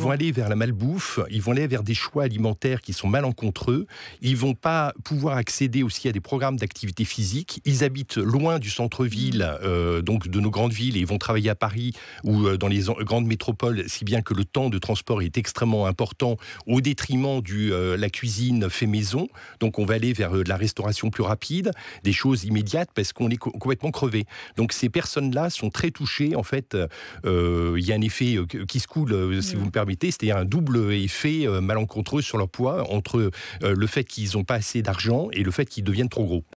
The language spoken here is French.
Ils vont aller vers la malbouffe, ils vont aller vers des choix alimentaires qui sont malencontreux, ils vont pas pouvoir accéder aussi à des programmes d'activité physique, ils habitent loin du centre-ville, euh, donc de nos grandes villes, et ils vont travailler à Paris ou euh, dans les grandes métropoles, si bien que le temps de transport est extrêmement important au détriment de euh, la cuisine fait maison. Donc on va aller vers de la restauration plus rapide, des choses immédiates, parce qu'on est complètement crevé. Donc ces personnes-là sont très touchées, en fait, il y a un effet qui se coule, si mm. vous me permettez c'était un double effet euh, malencontreux sur leur poids entre euh, le fait qu'ils n'ont pas assez d'argent et le fait qu'ils deviennent trop gros.